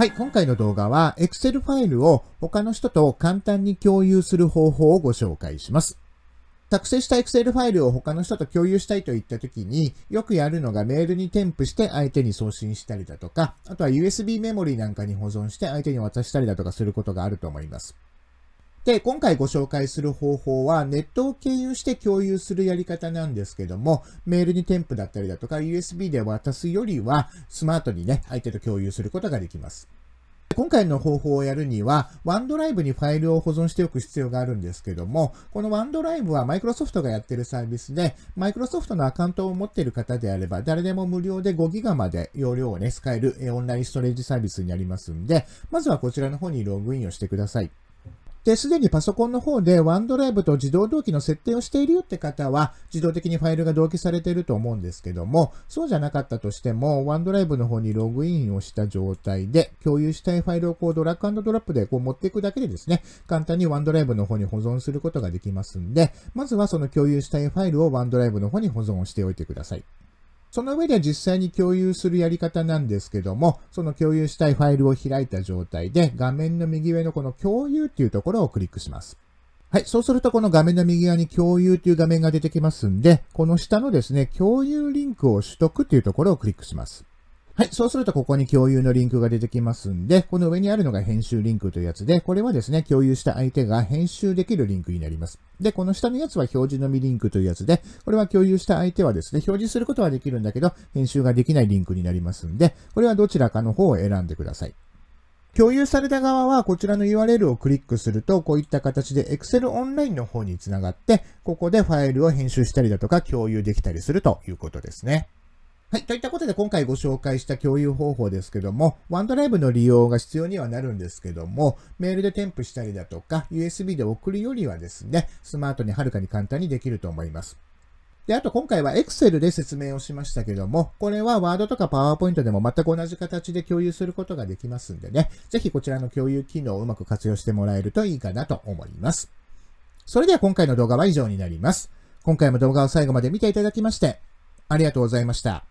はい、今回の動画は Excel ファイルを他の人と簡単に共有する方法をご紹介します。作成した Excel ファイルを他の人と共有したいといった時によくやるのがメールに添付して相手に送信したりだとか、あとは USB メモリーなんかに保存して相手に渡したりだとかすることがあると思います。で、今回ご紹介する方法は、ネットを経由して共有するやり方なんですけども、メールに添付だったりだとか、USB で渡すよりは、スマートにね、相手と共有することができます。今回の方法をやるには、ワンドライブにファイルを保存しておく必要があるんですけども、このワンドライブはマイクロソフトがやってるサービスで、マイクロソフトのアカウントを持っている方であれば、誰でも無料で 5GB まで容量をね、使えるオンラインストレージサービスになりますんで、まずはこちらの方にログインをしてください。で、すでにパソコンの方で OneDrive と自動同期の設定をしているよって方は、自動的にファイルが同期されていると思うんですけども、そうじゃなかったとしても、OneDrive の方にログインをした状態で、共有したいファイルをこうドラッグドラップでこう持っていくだけでですね、簡単に OneDrive の方に保存することができますんで、まずはその共有したいファイルを OneDrive の方に保存をしておいてください。その上で実際に共有するやり方なんですけども、その共有したいファイルを開いた状態で、画面の右上のこの共有っていうところをクリックします。はい。そうすると、この画面の右側に共有という画面が出てきますんで、この下のですね、共有リンクを取得というところをクリックします。はい。そうすると、ここに共有のリンクが出てきますんで、この上にあるのが編集リンクというやつで、これはですね、共有した相手が編集できるリンクになります。で、この下のやつは表示のみリンクというやつで、これは共有した相手はですね、表示することはできるんだけど、編集ができないリンクになりますんで、これはどちらかの方を選んでください。共有された側はこちらの URL をクリックするとこういった形で Excel オンラインの方につながってここでファイルを編集したりだとか共有できたりするということですね。はい。といったことで今回ご紹介した共有方法ですけども、ワンドライブの利用が必要にはなるんですけども、メールで添付したりだとか、USB で送るよりはですね、スマートにはるかに簡単にできると思います。で、あと今回は Excel で説明をしましたけども、これは Word とか PowerPoint でも全く同じ形で共有することができますんでね、ぜひこちらの共有機能をうまく活用してもらえるといいかなと思います。それでは今回の動画は以上になります。今回も動画を最後まで見ていただきまして、ありがとうございました。